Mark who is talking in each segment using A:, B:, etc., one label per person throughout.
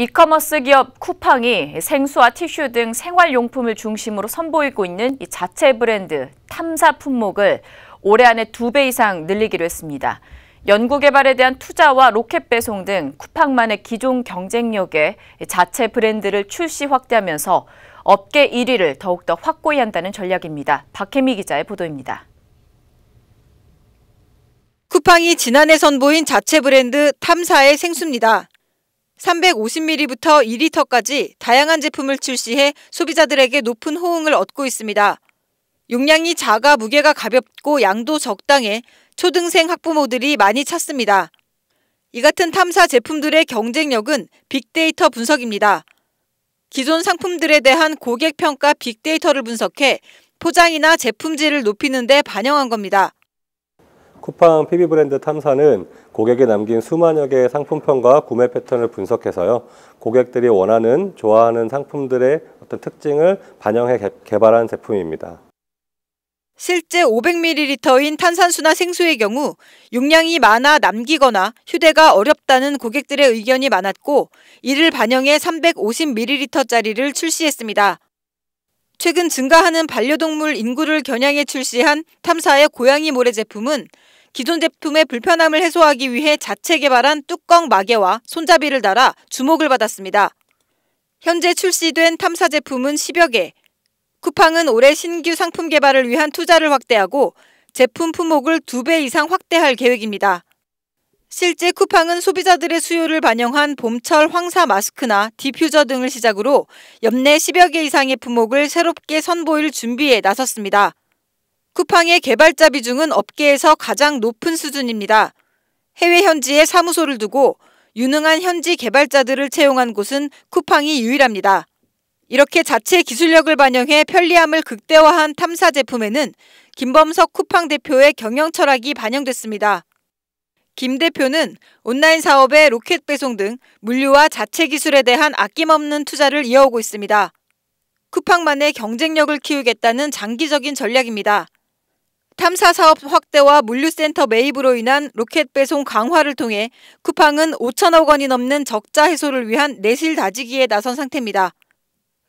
A: 이커머스 기업 쿠팡이 생수와 티슈 등 생활용품을 중심으로 선보이고 있는 이 자체 브랜드 탐사 품목을 올해 안에 두 배 이상 늘리기로 했습니다. 연구개발에 대한 투자와 로켓 배송 등 쿠팡만의 기존 경쟁력에 자체 브랜드를 출시 확대하면서 업계 1위를 더욱더 확고히 한다는 전략입니다. 박혜미 기자의 보도입니다.
B: 쿠팡이 지난해 선보인 자체 브랜드 탐사의 생수입니다. 350ml부터 2리터까지 다양한 제품을 출시해 소비자들에게 높은 호응을 얻고 있습니다. 용량이 작아 무게가 가볍고 양도 적당해 초등생 학부모들이 많이 찾습니다. 이 같은 탐사 제품들의 경쟁력은 빅데이터 분석입니다. 기존 상품들에 대한 고객 평가 빅데이터를 분석해 포장이나 제품질을 높이는 데 반영한 겁니다. 쿠팡 PB 브랜드 탐사는 고객이 남긴 수만여 개의 상품평과 구매 패턴을 분석해서요.
A: 고객들이 원하는, 좋아하는 상품들의 어떤 특징을 반영해 개발한 제품입니다.
B: 실제 500ml인 탄산수나 생수의 경우 용량이 많아 남기거나 휴대가 어렵다는 고객들의 의견이 많았고 이를 반영해 350ml짜리를 출시했습니다. 최근 증가하는 반려동물 인구를 겨냥해 출시한 탐사의 고양이 모래 제품은 기존 제품의 불편함을 해소하기 위해 자체 개발한 뚜껑 마개와 손잡이를 달아 주목을 받았습니다. 현재 출시된 탐사 제품은 10여 개. 쿠팡은 올해 신규 상품 개발을 위한 투자를 확대하고 제품 품목을 2배 이상 확대할 계획입니다. 실제 쿠팡은 소비자들의 수요를 반영한 봄철 황사 마스크나 디퓨저 등을 시작으로 연내 10여 개 이상의 품목을 새롭게 선보일 준비에 나섰습니다. 쿠팡의 개발자 비중은 업계에서 가장 높은 수준입니다. 해외 현지에 사무소를 두고 유능한 현지 개발자들을 채용한 곳은 쿠팡이 유일합니다. 이렇게 자체 기술력을 반영해 편리함을 극대화한 탐사 제품에는 김범석 쿠팡 대표의 경영 철학이 반영됐습니다. 김 대표는 온라인 사업에 로켓 배송 등 물류와 자체 기술에 대한 아낌없는 투자를 이어오고 있습니다. 쿠팡만의 경쟁력을 키우겠다는 장기적인 전략입니다. 탐사 사업 확대와 물류센터 매입으로 인한 로켓 배송 강화를 통해 쿠팡은 5천억 원이 넘는 적자 해소를 위한 내실 다지기에 나선 상태입니다.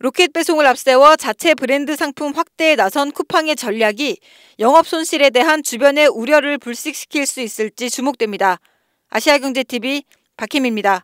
B: 로켓 배송을 앞세워 자체 브랜드 상품 확대에 나선 쿠팡의 전략이 영업 손실에 대한 주변의 우려를 불식시킬 수 있을지 주목됩니다. 아시아경제TV 박혜미입니다.